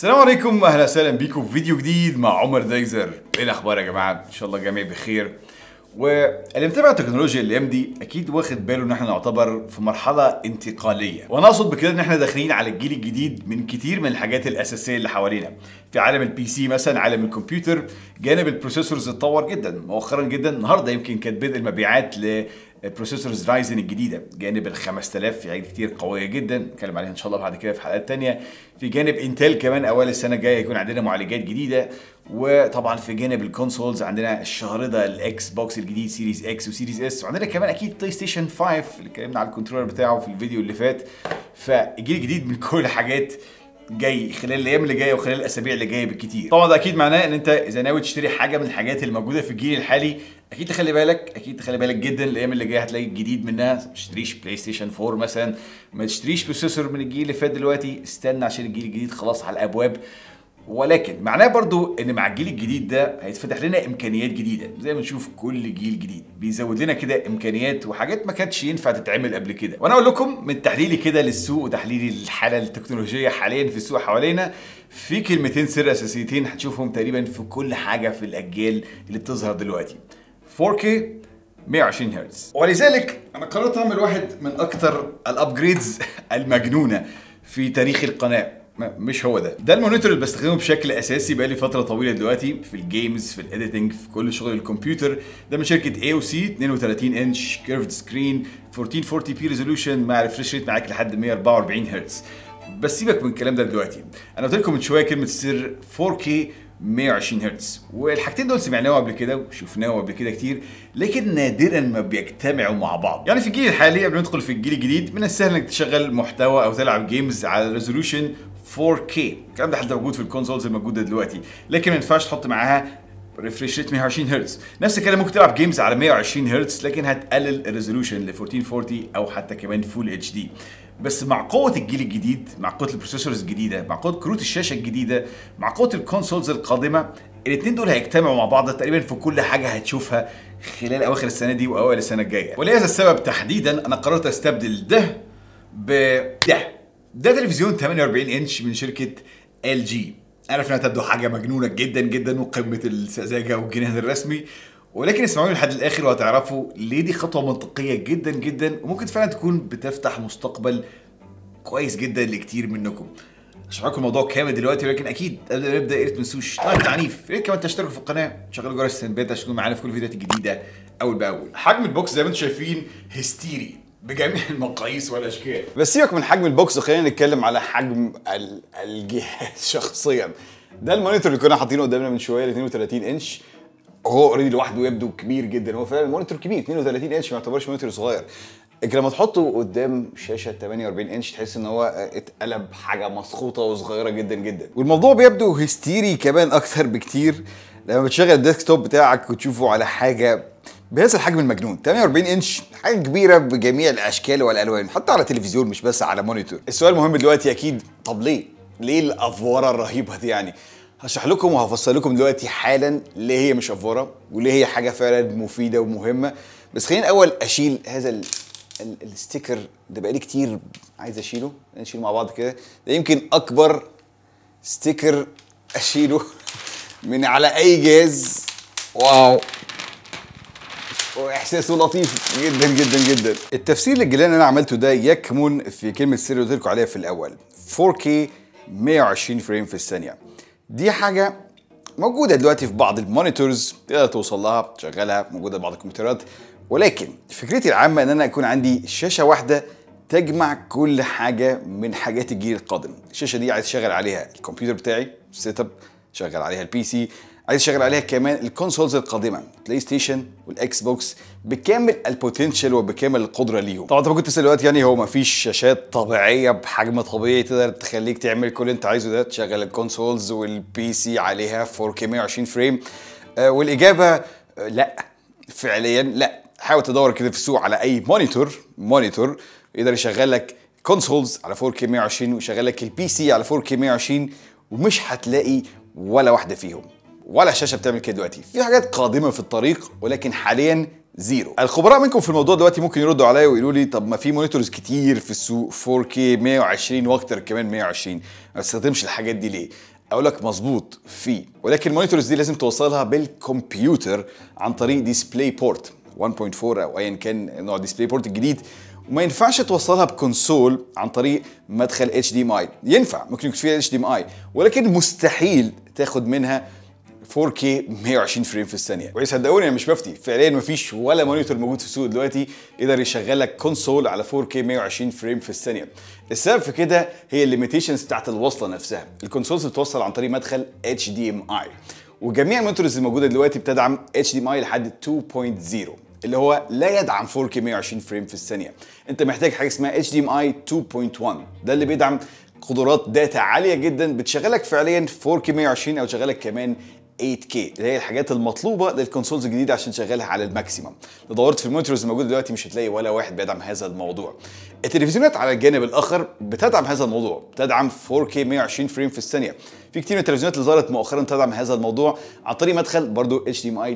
السلام عليكم اهلا وسهلا بيكم في فيديو جديد مع عمر دايزر ايه الاخبار يا جماعه ان شاء الله الجميع بخير واللي متابع التكنولوجيا الايام دي اكيد واخد باله ان احنا نعتبر في مرحله انتقاليه وانا اقصد بكده ان احنا داخلين على الجيل الجديد من كتير من الحاجات الاساسيه اللي حوالينا في عالم البي سي مثلا عالم الكمبيوتر جانب البروسيسورز اتطور جدا مؤخرا جدا النهارده يمكن كانت بدء المبيعات البروسيسورز رايزن الجديده جانب ال 5000 في حاجات كتير قويه جدا نتكلم عليها ان شاء الله بعد كده في حلقات تانية في جانب انتل كمان اوائل السنه الجايه هيكون عندنا معالجات جديده وطبعا في جانب الكونسولز عندنا الشهر ده الاكس بوكس الجديد سيريز اكس وسيريز اس وعندنا كمان اكيد بلاي ستيشن 5 اللي اتكلمنا على الكنترولر بتاعه في الفيديو اللي فات فالجيل الجديد من كل الحاجات جاي خلال الايام اللي جايه وخلال الاسابيع اللي جايه بالكتير طبعا ده اكيد معناه ان انت اذا ناوي تشتري حاجه من الحاجات اللي موجوده في الجيل الحالي اكيد تخلي بالك اكيد تخلي بالك جدا الايام اللي جايه هتلاقي الجديد منها ما تشتريش بلاي ستيشن 4 مثلا ما تشتريش بروسيسور من الجيل اللي فات دلوقتي استنى عشان الجيل الجديد خلاص على الابواب ولكن معناه برضو ان مع الجيل الجديد ده هيتفتح لنا امكانيات جديده زي ما نشوف كل جيل جديد بيزود لنا كده امكانيات وحاجات ما كانتش ينفع تتعمل قبل كده وانا اقول لكم من تحليلي كده للسوق وتحليلي للحاله التكنولوجيه حاليا في السوق حوالينا في كلمتين سر اساسيتين هتشوفهم تقريبا في كل حاجه في الاجيال اللي بتظهر دلوقتي 4K 120 هرتز ولذلك انا قررت اعمل واحد من اكثر الابجريدز المجنونه في تاريخ القناه مش هو ده ده المونيتور اللي بستخدمه بشكل اساسي بقالي فتره طويله دلوقتي في الجيمز في الايديتنج في كل شغل الكمبيوتر ده من شركه اي او سي 32 انش كيرفد سكرين 1440 بي ريزولوشن مع ريفرش ريت معاك لحد 144 هرتز بس سيبك من الكلام ده دلوقتي انا قلت لكم من شويه كلمه سر 4K 120 هرتز والحاجتين دول سمعناهم قبل كده وشفناهم قبل كده كتير لكن نادرا ما بيجتمعوا مع بعض يعني في الجيل الحالي قبل ما ندخل في الجيل الجديد من السهل انك تشغل محتوى او تلعب جيمز على ريزولوشن 4K الكلام ده حتى موجود في الكونسولز الموجوده دلوقتي لكن ما ينفعش تحط معاها ريفريش ريت 120 هرتز نفس الكلام ممكن تلعب جيمز على 120 هرتز لكن هتقلل الريزولوشن ل 1440 او حتى كمان فول اتش دي بس مع قوه الجيل الجديد مع قوه البروسيسورز الجديده مع قوه كروت الشاشه الجديده مع قوه الكونسولز القادمه الاثنين دول هيجتمعوا مع بعض تقريبا في كل حاجه هتشوفها خلال اواخر السنه دي واوائل السنه الجايه ولهذا السبب تحديدا انا قررت استبدل ده بده ده تلفزيون 48 انش من شركه ال جي عارف انها تبدو حاجه مجنونه جدا جدا وقمه السذاجه والجنان الرسمي ولكن اسمعوني لحد الاخر وهتعرفوا ليه دي خطوه منطقيه جدا جدا وممكن فعلا تكون بتفتح مستقبل كويس جدا لكتير منكم هشرح لكم الموضوع كامل دلوقتي ولكن اكيد قبل ما نبدا يا ريت ما تنسوش لايك تعنيف يا ريت كمان تشتركوا في القناه وتشغلوا جرس التنبيهات عشان تكونوا معانا في كل الفيديوهات الجديده اول باول حجم البوكس زي ما انتم شايفين هستيري بجميع المقاييس والاشكال بس سيبك من حجم البوكس وخلينا نتكلم على حجم الجهاز شخصيا ده المونيتور اللي كنا حاطينه قدامنا من شويه 32 انش هو اوريدي لوحده يبدو كبير جدا هو فعلا المونيتور كبير 32 انش ما يعتبرش مونيتور صغير لكن لما تحطه قدام شاشه 48 انش تحس ان هو آه، اتقلب حاجه مسخوطه وصغيره جدا جدا والموضوع بيبدو هستيري كمان اكثر بكتير لما بتشغل الديسكتوب بتاعك وتشوفه على حاجه بهذا الحجم المجنون 48 انش حاجه كبيره بجميع الاشكال والالوان حتى على تلفزيون مش بس على مونيتور السؤال المهم دلوقتي اكيد طب ليه ليه الافوره الرهيبه دي يعني هشرح لكم وهفصل لكم دلوقتي حالا ليه هي مش افوره وليه هي حاجه فعلا مفيده ومهمه بس خليني الاول اشيل هذا ال... ال... الستيكر ده بقالي كتير عايز اشيله نشيله مع بعض كده ده يمكن اكبر ستيكر اشيله من على اي جهاز واو واحساسه لطيف جدا جدا جدا التفسير للجلان اللي انا عملته ده يكمن في كلمه السر اللي قلت عليها في الاول 4K 120 فريم في الثانيه دي حاجه موجوده دلوقتي في بعض المونيتورز تقدر توصل لها تشغلها موجوده في بعض الكمبيوترات ولكن فكرتي العامه ان انا يكون عندي شاشه واحده تجمع كل حاجه من حاجات الجيل القادم الشاشه دي عايز اشغل عليها الكمبيوتر بتاعي سيت اب شغل عليها البي سي عايز اشغل عليها كمان الكونسولز القادمه بلاي ستيشن والاكس بوكس بكامل البوتنشال وبكامل القدره ليهم طبعا انت ممكن تسال دلوقتي يعني هو ما فيش شاشات طبيعيه بحجم طبيعي تقدر تخليك تعمل كل اللي انت عايزه ده تشغل الكونسولز والبي سي عليها 4K 120 فريم آه والاجابه آه، لا فعليا لا حاول تدور كده في السوق على اي مونيتور مونيتور يقدر يشغل لك كونسولز على 4K 120 ويشغل لك البي سي على 4K 120 ومش هتلاقي ولا واحده فيهم ولا الشاشه بتعمل كده دلوقتي في حاجات قادمه في الطريق ولكن حاليا زيرو الخبراء منكم في الموضوع دلوقتي ممكن يردوا عليا ويقولوا لي طب ما في مونيتورز كتير في السوق 4K 120 واكتر كمان 120 ما بستخدمش الحاجات دي ليه اقول لك مظبوط في ولكن المونيتورز دي لازم توصلها بالكمبيوتر عن طريق ديسبلاي بورت 1.4 او ايا كان نوع ديسبلاي بورت الجديد وما ينفعش توصلها بكونسول عن طريق مدخل اتش دي ام اي ينفع ممكن يكون فيها اتش دي ام اي ولكن مستحيل تاخد منها 4K 120 فريم في الثانيه وصدقوني انا مش بفتي فعليا مفيش ولا مونيتور موجود في السوق دلوقتي يقدر يشغل لك كونسول على 4K 120 فريم في الثانيه السبب في كده هي الليميتيشنز بتاعت الوصله نفسها الكونسولز بتوصل عن طريق مدخل HDMI وجميع المونيتورز الموجوده دلوقتي بتدعم HDMI لحد 2.0 اللي هو لا يدعم 4K 120 فريم في الثانيه انت محتاج حاجه اسمها HDMI 2.1 ده اللي بيدعم قدرات داتا عاليه جدا بتشغلك فعليا 4K 120 او تشغلك كمان 8K اللي هي الحاجات المطلوبه للكونسولز الجديده عشان تشغلها على الماكسيمم لو دورت في المونيتورز الموجوده دلوقتي مش هتلاقي ولا واحد بيدعم هذا الموضوع التلفزيونات على الجانب الاخر بتدعم هذا الموضوع بتدعم 4K 120 فريم في الثانيه في كتير من التلفزيونات اللي ظهرت مؤخرا تدعم هذا الموضوع عن طريق مدخل برضه HDMI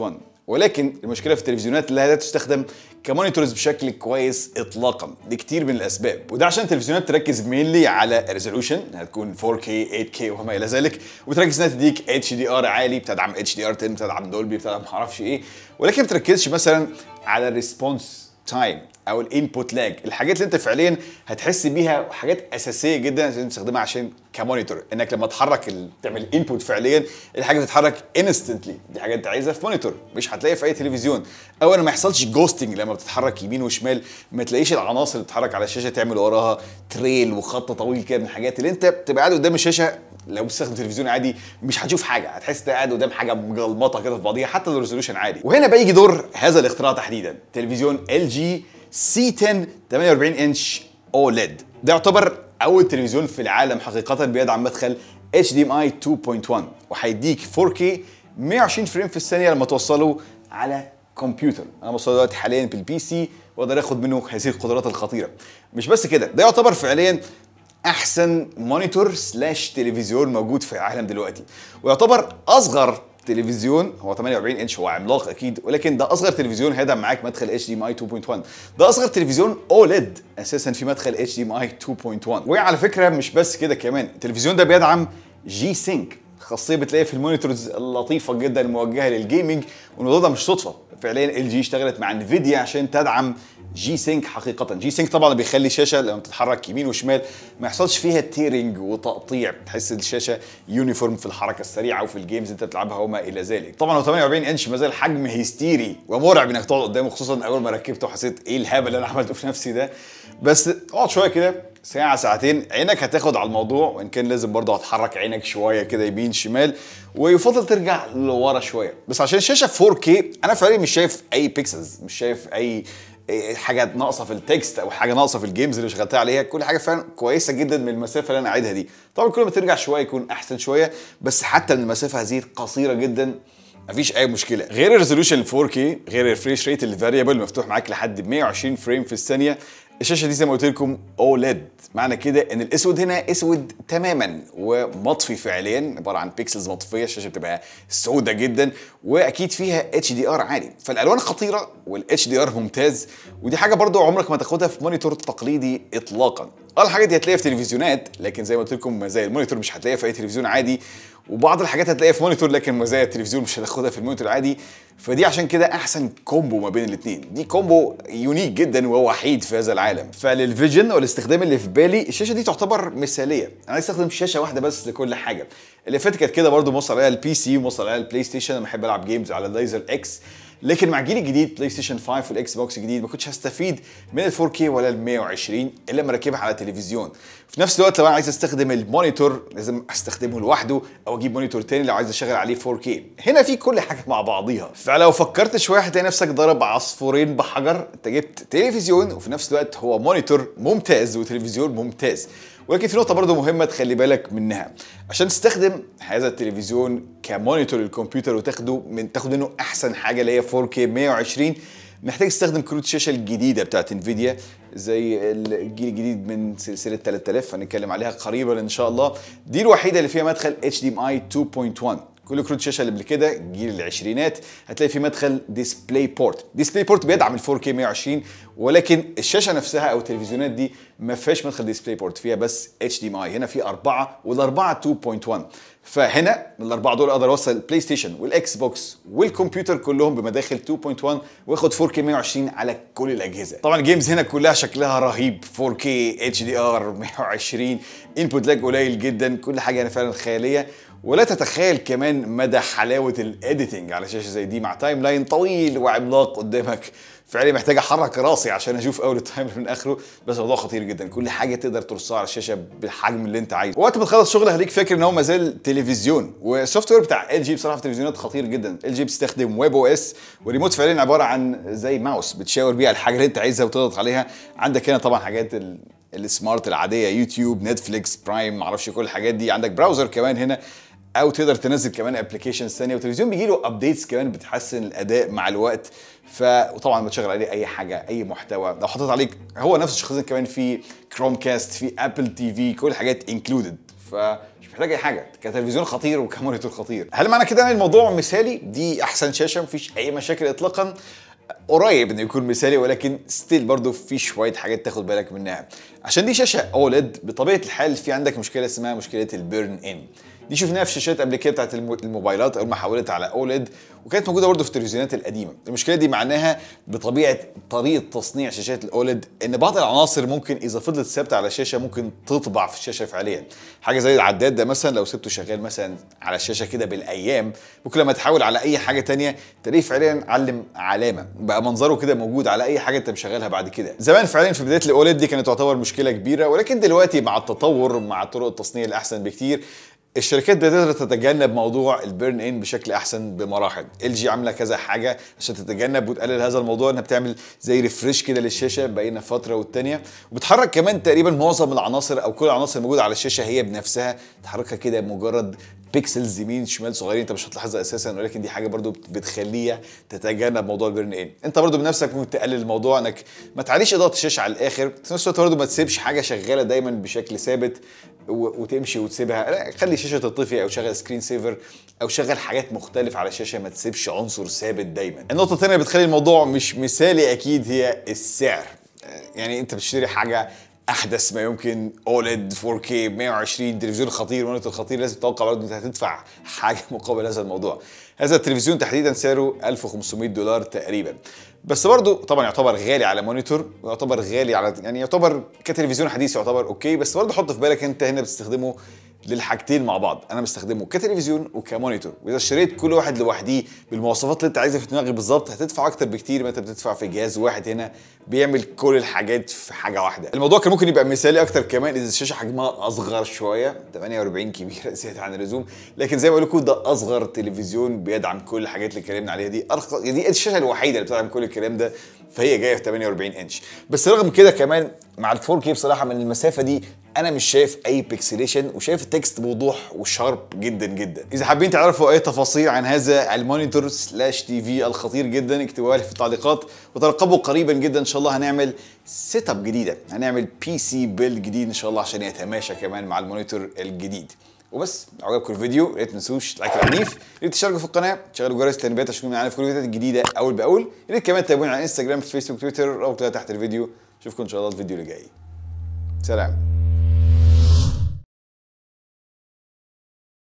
2.1 ولكن المشكله في التلفزيونات اللي لا تستخدم كمونيتورز بشكل كويس اطلاقا لكتير من الاسباب وده عشان التلفزيونات تركز مينلي على ريزولوشن هتكون 4K 8K وما الى ذلك وتركز انها تديك HDR عالي بتدعم HDR10 بتدعم دولبي بتدعم معرفش ايه ولكن ما تركزش مثلا على الريسبونس تايم او الانبوت لاج الحاجات اللي انت فعليا هتحس بيها حاجات اساسيه جدا لازم تستخدمها عشان كمونيتور انك لما تحرك ال... تعمل انبوت فعليا الحاجه بتتحرك انستنتلي دي حاجه انت عايزها في مونيتور مش هتلاقيها في اي تلفزيون اولا ما يحصلش جوستنج لما بتتحرك يمين وشمال ما تلاقيش العناصر اللي بتتحرك على الشاشه تعمل وراها تريل وخط طويل كده من الحاجات اللي انت بتبقى قاعد قدام الشاشه لو بتستخدم تلفزيون عادي مش هتشوف حاجه هتحس انت قاعد قدام حاجه مجلمطه كده في بعضيها حتى لو الريزولوشن عادي وهنا بيجي دور هذا الاختراع تحديدا تلفزيون ال جي سي 10 48 انش اوليد ده يعتبر اول تلفزيون في العالم حقيقه بيدعم مدخل HDMI 2.1 وهيديك 4K 120 فريم في الثانيه لما توصله على كمبيوتر انا بوصله دلوقتي حاليا بالبي سي واقدر اخد منه هذه القدرات الخطيره مش بس كده ده يعتبر فعليا احسن مونيتور سلاش تلفزيون موجود في العالم دلوقتي ويعتبر اصغر تلفزيون هو 48 انش هو عملاق اكيد ولكن ده اصغر تلفزيون هيدعم معاك مدخل اتش دي ام اي 2.1 ده اصغر تلفزيون اوليد اساسا في مدخل اتش دي ام اي 2.1 وعلى فكره مش بس كده كمان التلفزيون ده بيدعم جي سينك خاصيه بتلاقيها في المونيتورز اللطيفه جدا الموجهه للجيمنج والموضوع ده مش صدفه فعليا ال جي اشتغلت مع انفيديا عشان تدعم جي سينك حقيقه جي سينك طبعا بيخلي الشاشه لما تتحرك يمين وشمال ما يحصلش فيها تيرنج وتقطيع تحس الشاشه يونيفورم في الحركه السريعه وفي الجيمز انت بتلعبها وما الى ذلك طبعا هو 48 انش ما زال حجم هيستيري ومرعب انك تقعد قدامه خصوصا اول ما ركبته وحسيت ايه الهبل اللي انا عملته في نفسي ده بس اقعد شويه كده ساعه ساعتين عينك هتاخد على الموضوع وان كان لازم برضه هتحرك عينك شويه كده يمين شمال ويفضل ترجع لورا شويه بس عشان الشاشه 4K انا فعليا مش شايف اي بيكسلز مش شايف اي حاجه ناقصه في التكست او حاجه ناقصه في الجيمز اللي شغلتها عليها كل حاجه فعلا كويسه جدا من المسافه اللي انا قاعدها دي طبعا كل ما ترجع شويه يكون احسن شويه بس حتى من المسافه هذه قصيرة جدا مفيش اي مشكله غير الريزولوشن 4K غير الفريش ريت الفاريبل مفتوح معاك لحد 120 فريم في الثانيه الشاشه دي زي ما قلت لكم اوليد معنى كده ان الاسود هنا اسود تماما ومطفي فعليا عباره عن بيكسلز مطفيه الشاشه بتبقى سودة جدا واكيد فيها اتش دي ار عالي فالالوان خطيره والاتش دي ار ممتاز ودي حاجه برضو عمرك ما تاخدها في مونيتور تقليدي اطلاقا اه الحاجات دي هتلاقيها في تلفزيونات لكن زي ما قلت لكم زي المونيتور مش هتلاقيها في اي تلفزيون عادي وبعض الحاجات هتلاقيها في مونيتور لكن مزايا التلفزيون مش هتاخدها في المونيتور العادي فدي عشان كده احسن كومبو ما بين الاثنين دي كومبو يونيك جدا ووحيد في هذا العالم فللفيجن والاستخدام اللي في بالي الشاشه دي تعتبر مثاليه انا استخدم شاشه واحده بس لكل حاجه اللي فاتت كانت كده برضو موصل عليها البي سي وموصل عليها البلاي ستيشن انا بحب العب جيمز على دايزر اكس لكن مع الجيل الجديد بلاي ستيشن 5 والاكس بوكس الجديد ما كنتش هستفيد من ال 4K ولا ال 120 الا لما اركبها على تلفزيون في نفس الوقت لو انا عايز استخدم المونيتور لازم استخدمه لوحده او اجيب مونيتور تاني لو عايز اشغل عليه 4K هنا في كل حاجه مع بعضيها فلو فكرت شويه هتلاقي نفسك ضرب عصفورين بحجر انت جبت تلفزيون وفي نفس الوقت هو مونيتور ممتاز وتلفزيون ممتاز ولكن في نقطه برضه مهمه تخلي بالك منها عشان تستخدم هذا التلفزيون كمونيتور للكمبيوتر وتاخده من تاخد منه احسن حاجه اللي هي 4K 120 محتاج تستخدم كروت الشاشه الجديده بتاعت انفيديا زي الجيل الجديد من سلسله 3000 هنتكلم عليها قريبا ان شاء الله دي الوحيده اللي فيها مدخل HDMI 2.1 كل كروت الشاشه اللي قبل كده جيل العشرينات هتلاقي في مدخل ديسبلاي بورت ديسبلاي بورت بيدعم ال 4K 120 ولكن الشاشه نفسها او التلفزيونات دي ما فيهاش مدخل ديسبلاي بورت فيها بس اتش دي اي هنا في اربعه والاربعه 2.1 فهنا من الاربعه دول اقدر اوصل البلاي ستيشن والاكس بوكس والكمبيوتر كلهم بمداخل 2.1 واخد 4K 120 على كل الاجهزه طبعا الجيمز هنا كلها شكلها رهيب 4K ار 120 انبوت لاج قليل جدا كل حاجه هنا يعني فعلا خياليه ولا تتخيل كمان مدى حلاوه الاديتنج على شاشه زي دي مع تايم لاين طويل وعملاق قدامك فعلي محتاج احرك راسي عشان اشوف اول التايم من اخره بس الموضوع خطير جدا كل حاجه تقدر ترصها على الشاشه بالحجم اللي انت عايزه وقت ما تخلص شغل هليك فاكر ان هو مازال تلفزيون والسوفت وير بتاع ال جي بصراحه في التلفزيونات خطير جدا ال جي بتستخدم ويب او اس والريموت فعليا عباره عن زي ماوس بتشاور بيه على الحاجه اللي انت عايزها وتضغط عليها عندك هنا طبعا حاجات السمارت العاديه يوتيوب نتفليكس برايم معرفش كل الحاجات دي عندك براوزر كمان هنا او تقدر تنزل كمان ابلكيشنز ثانيه والتلفزيون بيجي له ابديتس كمان بتحسن الاداء مع الوقت ف وطبعا بتشغل عليه اي حاجه اي محتوى لو حطيت عليك هو نفس الشخصيه كمان في كروم كاست في ابل تي في كل الحاجات انكلودد فمش محتاج اي حاجه كتلفزيون خطير وكمونيتور خطير هل معنى كده ان الموضوع مثالي دي احسن شاشه مفيش اي مشاكل اطلاقا قريب انه يكون مثالي ولكن ستيل برضه في شويه حاجات تاخد بالك منها عشان دي شاشه اولد بطبيعه الحال في عندك مشكله اسمها مشكله البيرن ان دي شفناها في شاشات قبل كده بتاعت الموبايلات اول ما حولت على اوليد وكانت موجوده برضه في التلفزيونات القديمه المشكله دي معناها بطبيعه طريقه تصنيع شاشات الاوليد ان بعض العناصر ممكن اذا فضلت ثابته على الشاشه ممكن تطبع في الشاشه فعليا حاجه زي العداد ده مثلا لو سبته شغال مثلا على الشاشه كده بالايام ممكن لما تحاول على اي حاجه تانية تلاقيه فعليا علم علامه بقى منظره كده موجود على اي حاجه انت مشغلها بعد كده زمان فعليا في بدايه الاوليد دي كانت تعتبر مشكله كبيره ولكن دلوقتي مع التطور مع طرق التصنيع الاحسن بكتير الشركات بتقدر تتجنب موضوع البيرن ان بشكل احسن بمراحل ال جي عامله كذا حاجه عشان تتجنب وتقلل هذا الموضوع انها بتعمل زي ريفريش كده للشاشه بين فتره والتانيه وبتحرك كمان تقريبا معظم العناصر او كل العناصر الموجوده على الشاشه هي بنفسها تحركها كده مجرد بيكسلز يمين شمال صغيرين انت مش هتلاحظها اساسا ولكن دي حاجه برضو بتخليها تتجنب موضوع البيرن ان انت برضو بنفسك ممكن تقلل الموضوع انك ما تعليش اضاءه الشاشه على الاخر في نفس الوقت برضو ما تسيبش حاجه شغاله دايما بشكل ثابت وتمشي وتسيبها لا خلي الشاشه تطفي او شغل سكرين سيفر او شغل حاجات مختلفه على الشاشه ما تسيبش عنصر ثابت دايما النقطه الثانيه بتخلي الموضوع مش مثالي اكيد هي السعر يعني انت بتشتري حاجه احدث ما يمكن اولد 4K 120 تلفزيون خطير مونيتور خطير لازم تتوقع برضه انت هتدفع حاجه مقابل هذا الموضوع هذا التلفزيون تحديدا سعره 1500 دولار تقريبا بس برضه طبعا يعتبر غالي على مونيتور ويعتبر غالي على يعني يعتبر كتلفزيون حديث يعتبر اوكي بس برضه حط في بالك انت هنا بتستخدمه للحاجتين مع بعض انا بستخدمه كتلفزيون وكمونيتور واذا اشتريت كل واحد لوحديه بالمواصفات اللي انت عايزها في دماغك بالظبط هتدفع اكتر بكتير ما انت بتدفع في جهاز واحد هنا بيعمل كل الحاجات في حاجه واحده الموضوع كان ممكن يبقى مثالي اكتر كمان اذا الشاشه حجمها اصغر شويه 48 كبيره زياده عن اللزوم لكن زي ما بقول لكم ده اصغر تلفزيون بيدعم كل الحاجات اللي اتكلمنا عليها دي ارخص يعني دي الشاشه الوحيده اللي بتدعم كل الكلام ده فهي جايه في 48 انش بس رغم كده كمان مع ال 4K بصراحه من المسافه دي انا مش شايف اي بيكسليشن وشايف التكست بوضوح وشارب جدا جدا اذا حابين تعرفوا اي تفاصيل عن هذا المونيتور سلاش تي في الخطير جدا اكتبوها لي في التعليقات وترقبوا قريبا جدا ان شاء الله هنعمل سيت اب جديده هنعمل بي سي بيل جديد ان شاء الله عشان يتماشى كمان مع المونيتور الجديد وبس لو عجبكم الفيديو يا ريت ما تنسوش لايك عنيف يا ريت تشتركوا في القناه تشغلوا جرس التنبيهات عشان معانا في كل الفيديوهات الجديده اول باول يا ريت كمان تتابعونا على انستجرام فيسبوك تويتر رابط تحت الفيديو اشوفكم ان شاء الله الفيديو اللي جاي سلام